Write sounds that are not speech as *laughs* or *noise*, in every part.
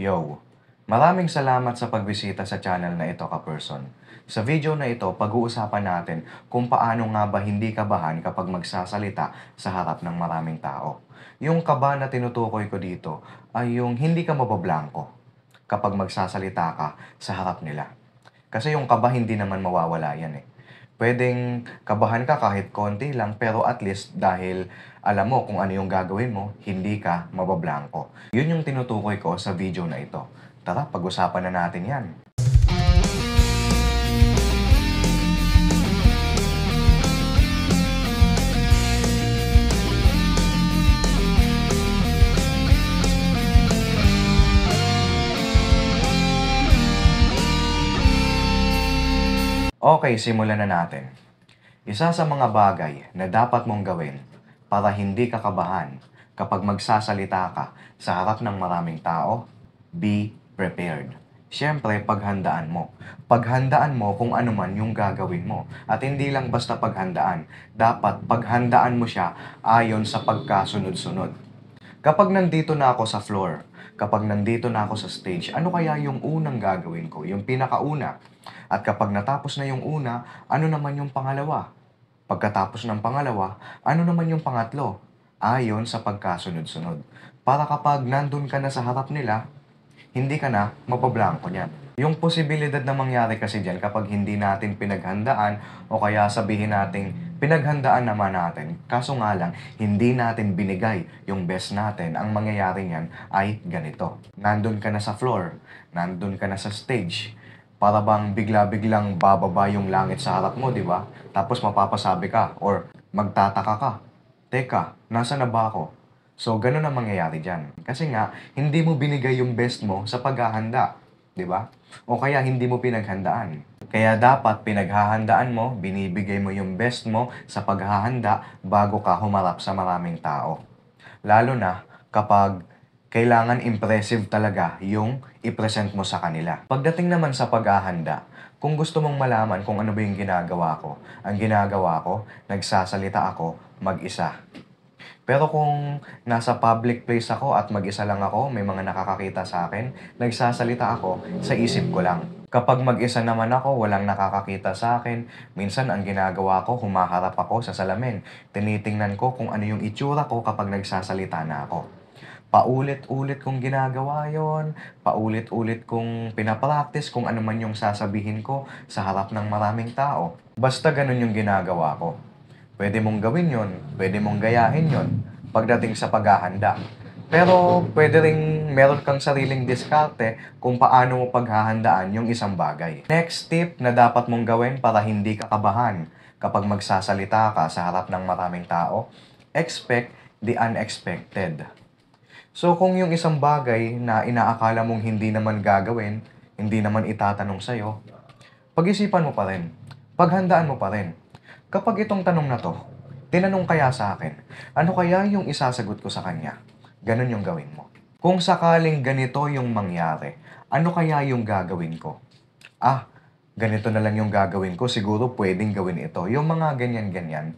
Yo! Maraming salamat sa pagbisita sa channel na ito ka-person. Sa video na ito, pag-uusapan natin kung paano nga ba hindi kabahan kapag magsasalita sa harap ng maraming tao. Yung kaba na tinutukoy ko dito ay yung hindi ka mabablangko kapag magsasalita ka sa harap nila. Kasi yung kaba hindi naman mawawala yan eh. Pwedeng kabahan ka kahit konti lang pero at least dahil alam mo kung ano yung gagawin mo, hindi ka mabablanko. Yun yung tinutukoy ko sa video na ito. Tara, pag-usapan na natin yan. Okay, simulan na natin. Isa sa mga bagay na dapat mong gawin para hindi ka kabahan kapag magsasalita ka sa harap ng maraming tao, be prepared. Siyempre, paghandaan mo. Paghandaan mo kung ano man yung gagawin mo. At hindi lang basta paghandaan. Dapat paghandaan mo siya ayon sa pagkasunod-sunod. Kapag nandito na ako sa floor, kapag nandito na ako sa stage, ano kaya yung unang gagawin ko? Yung pinakauna. At kapag natapos na yung una, ano naman yung pangalawa? Pagkatapos ng pangalawa, ano naman yung pangatlo? Ayon sa pagkasunod-sunod. Para kapag nandun ka na sa harap nila, hindi ka na mapablangko niyan. Yung posibilidad na mangyari kasi dyan kapag hindi natin pinaghandaan o kaya sabihin nating pinaghandaan naman natin. Kaso nga lang, hindi natin binigay yung best natin. Ang mangyayari niyan ay ganito. Nandun ka na sa floor, nandun ka na sa stage, para bang bigla-biglang bababa yung langit sa harap mo, di ba? Tapos mapapasabi ka or magtataka ka. Teka, nasa na ba ako? So, ganun ang mangyayari dyan. Kasi nga, hindi mo binigay yung best mo sa paghahanda, di ba? O kaya hindi mo pinaghandaan. Kaya dapat pinaghahandaan mo, binibigay mo yung best mo sa paghahanda bago ka humarap sa maraming tao. Lalo na kapag kailangan impressive talaga yung i-present mo sa kanila. Pagdating naman sa paghahanda, kung gusto mong malaman kung ano ba yung ginagawa ko, ang ginagawa ko, nagsasalita ako mag-isa. Pero kung nasa public place ako at mag-isa lang ako, may mga nakakakita sa akin, nagsasalita ako sa isip ko lang. Kapag mag-isa naman ako, walang nakakakita sa akin. Minsan ang ginagawa ko, humaharap ako sa salamin. Tinitingnan ko kung ano yung itsura ko kapag nagsasalita na ako. Paulit-ulit kong ginagawa yon, paulit-ulit kong pinapractice kung ano man yung sasabihin ko sa harap ng maraming tao. Basta ganun yung ginagawa ko. Pwede mong gawin yon, pwede mong gayahin yon pagdating sa paghahanda. Pero pwede rin meron kang sariling diskarte kung paano mo paghahandaan yung isang bagay. Next tip na dapat mong gawin para hindi ka kabahan kapag magsasalita ka sa harap ng maraming tao, expect the unexpected. So kung yung isang bagay na inaakala mong hindi naman gagawin, hindi naman itatanong sa'yo, pag-isipan mo pa rin, paghandaan mo pa rin. Kapag itong tanong na to, tinanong kaya sa akin, ano kaya yung isasagot ko sa kanya? Ganon yung gawin mo. Kung sakaling ganito yung mangyari, ano kaya yung gagawin ko? Ah, ganito na lang yung gagawin ko, siguro pwedeng gawin ito. Yung mga ganyan-ganyan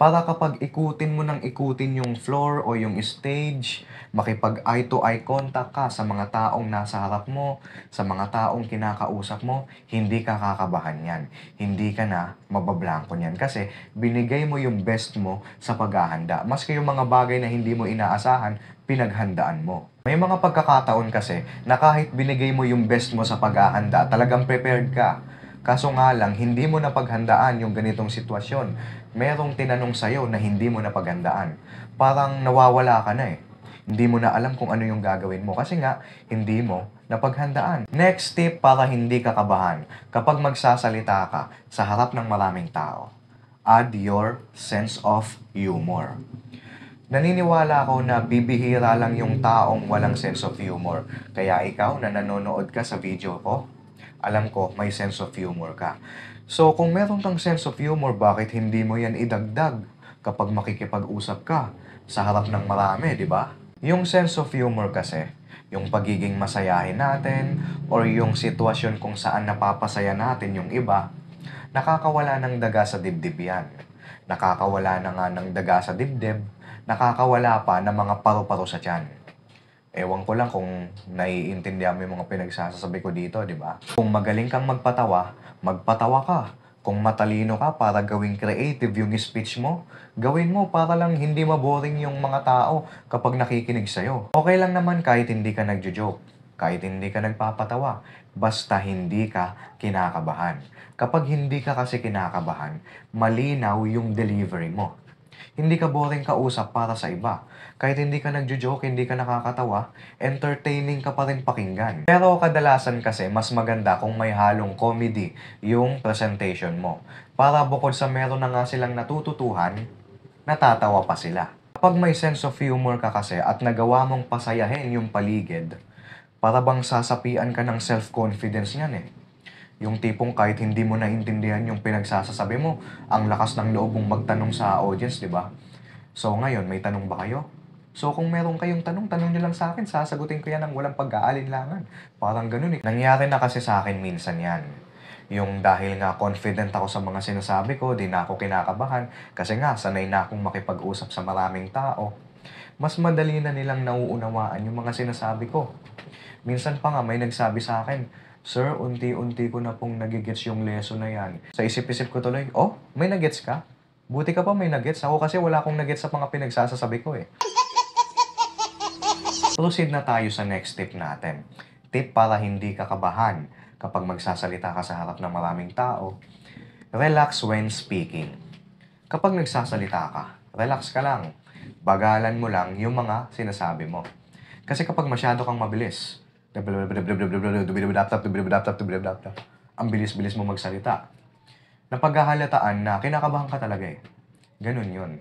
para kapag ikutin mo ng ikutin yung floor o yung stage, makipag eye-to-eye contact ka sa mga taong nasa harap mo, sa mga taong kinakausap mo, hindi ka kakabahan yan. Hindi ka na mabablanko niyan kasi binigay mo yung best mo sa paghahanda. Mas kayong mga bagay na hindi mo inaasahan, pinaghandaan mo. May mga pagkakataon kasi na kahit binigay mo yung best mo sa paghahanda, talagang prepared ka Kaso nga lang, hindi mo napaghandaan yung ganitong sitwasyon. Merong tinanong sa'yo na hindi mo napaghandaan. Parang nawawala ka na eh. Hindi mo na alam kung ano yung gagawin mo kasi nga, hindi mo napaghandaan. Next tip para hindi ka kabahan kapag magsasalita ka sa harap ng maraming tao. Add your sense of humor. Naniniwala ako na bibihira lang yung taong walang sense of humor. Kaya ikaw na nanonood ka sa video ko, alam ko may sense of humor ka. So kung meron kang sense of humor, bakit hindi mo yan idagdag kapag makikipag-usap ka sa harap ng marami, di ba? Yung sense of humor kasi, yung pagiging masayahin natin or yung sitwasyon kung saan napapasaya natin yung iba, nakakawala ng daga sa dibdib yan. Nakakawala na nga ng daga sa dibdib, nakakawala pa ng mga paru-paro sa tiyan. Ewan ko lang kung naiintindihan mo yung mga pinagsasasabi ko dito, di ba? Kung magaling kang magpatawa, magpatawa ka. Kung matalino ka para gawing creative yung speech mo, gawin mo para lang hindi maboring yung mga tao kapag nakikinig sa'yo. Okay lang naman kahit hindi ka nagjo-joke, kahit hindi ka nagpapatawa, basta hindi ka kinakabahan. Kapag hindi ka kasi kinakabahan, malinaw yung delivery mo. Hindi ka boring kausap para sa iba. Kahit hindi ka nagjo-joke, hindi ka nakakatawa, entertaining ka pa rin pakinggan. Pero kadalasan kasi, mas maganda kung may halong comedy yung presentation mo. Para bukod sa meron na nga silang natututuhan, natatawa pa sila. Kapag may sense of humor ka kasi at nagawa mong pasayahin yung paligid, para bang sasapian ka ng self-confidence niyan eh. Yung tipong kahit hindi mo naintindihan yung pinagsasasabi mo, ang lakas ng loob mong magtanong sa audience, di ba? So ngayon, may tanong ba kayo? So kung meron kayong tanong, tanong nyo lang sa akin, sasagutin ko yan ng walang pag-aalinlangan. Parang ganun eh. Nangyari na kasi sa akin minsan yan. Yung dahil nga confident ako sa mga sinasabi ko, di na ako kinakabahan, kasi nga sanay na akong makipag-usap sa maraming tao. Mas madali na nilang nauunawaan yung mga sinasabi ko. Minsan pa nga may nagsabi sa akin, Sir, unti-unti ko na pong nagigits yung lesson na yan. Sa isip-isip ko tuloy, oh, may nagets ka? Buti ka pa may nagets. Ako kasi wala akong nagets sa mga pinagsasasabi ko eh. Proceed *laughs* na tayo sa next tip natin. Tip para hindi ka kabahan kapag magsasalita ka sa harap ng maraming tao. Relax when speaking. Kapag nagsasalita ka, relax ka lang. Bagalan mo lang yung mga sinasabi mo. Kasi kapag masyado kang mabilis, ang bilis-bilis mo magsalita. Napaghahalataan na kinakabahan ka talaga eh. Ganun yun.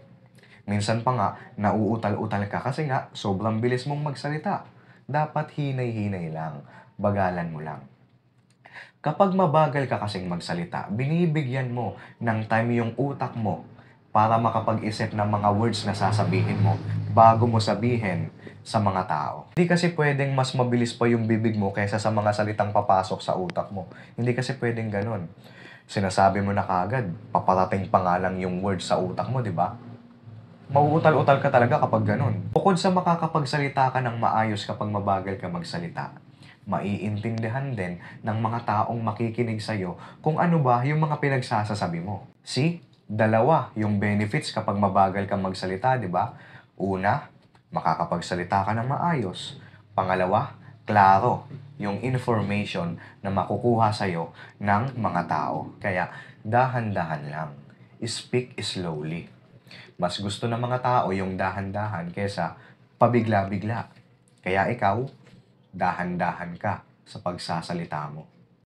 Minsan pa nga, nauutal-utal ka kasi nga, sobrang bilis mong magsalita. Dapat hinay-hinay lang. Bagalan mo lang. Kapag mabagal ka kasing magsalita, binibigyan mo ng time yung utak mo para makapag-isip ng mga words na sasabihin mo bago mo sabihin sa mga tao. Hindi kasi pwedeng mas mabilis pa yung bibig mo kaysa sa mga salitang papasok sa utak mo. Hindi kasi pwedeng ganun. Sinasabi mo na kagad, papalating pa nga lang yung word sa utak mo, di ba? Mauutal-utal ka talaga kapag ganun. Bukod sa makakapagsalita ka ng maayos kapag mabagal ka magsalita, maiintindihan din ng mga taong makikinig sa'yo kung ano ba yung mga pinagsasasabi mo. See? Dalawa yung benefits kapag mabagal ka magsalita, di ba? Una, makakapagsalita ka ng maayos. Pangalawa, klaro yung information na makukuha sa'yo ng mga tao. Kaya, dahan-dahan lang. Speak slowly. Mas gusto ng mga tao yung dahan-dahan kesa pabigla-bigla. Kaya ikaw, dahan-dahan ka sa pagsasalita mo.